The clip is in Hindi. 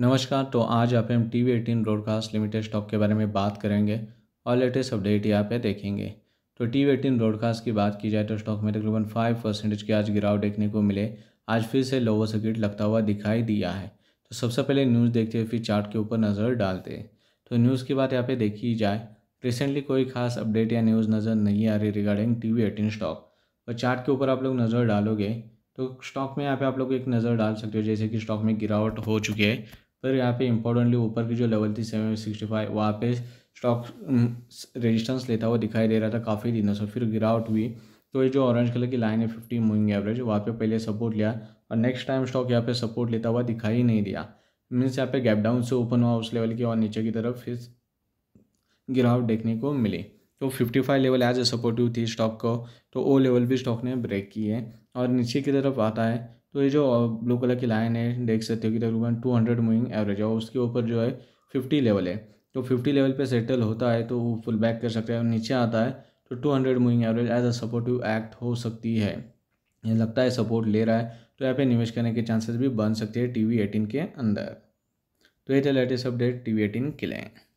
नमस्कार तो आज आप हम T V eighteen broadcast limited stock के बारे में बात करेंगे और लेटेस्ट अपडेट यहाँ पे देखेंगे तो टी वी एटीन ब्रॉडकास्ट की बात की जाए तो स्टॉक में तकरीबन फाइव परसेंटेज की आज गिरावट देखने को मिले आज फिर से लोअर सर्किट लगता हुआ दिखाई दिया है तो सबसे पहले न्यूज़ देखते हुए फिर चार्ट के ऊपर नज़र डालते हैं तो न्यूज़ की बात यहाँ पे देखी जाए रिसेंटली कोई खास अपडेट या न्यूज़ नज़र नहीं आ रही regarding T V eighteen stock और तो चार्ट के ऊपर आप लोग नज़र डालोगे तो स्टॉक में यहाँ पे आप लोग एक नज़र डाल सकते हो जैसे कि स्टॉक में गिरावट हो चुकी है फिर यहाँ पे इंपॉर्टेंटली ऊपर की जो लेवल थी सेवन सिक्सटी फाइव वहाँ पे स्टॉक रेजिस्टेंस लेता हुआ दिखाई दे रहा था काफ़ी दिनों से फिर गिरावट हुई तो ये जो ऑरेंज कलर की लाइन है फिफ्टी मूविंग एवरेज वहाँ पे पहले सपोर्ट लिया और नेक्स्ट टाइम स्टॉक यहाँ पे सपोर्ट लेता हुआ दिखाई नहीं दिया मीन्स यहाँ पे गैप डाउन से ओपन हुआ उस लेवल की और नीचे की तरफ फिर गिरावट देखने को मिली तो fifty five level as a supportive थी स्टॉक को तो वो लेवल भी स्टॉक ने ब्रेक की है और नीचे की तरफ आता है तो ये जो ब्लू कलर की लाइन है देख सकते हो कि तकरीबन टू हंड्रेड मूविंग एवरेज है और उसके ऊपर जो है फिफ्टी लेवल है तो फिफ्टी लेवल पे सेटल होता है तो वो फुल बैक कर सकते हैं और नीचे आता है तो two hundred moving average as a supportive act हो सकती है ये लगता है सपोर्ट ले रहा है तो यहाँ पे निवेश करने के चांसेस भी बन सकते हैं टी वी एटीन के अंदर तो ये थे latest update T V eighteen के लिए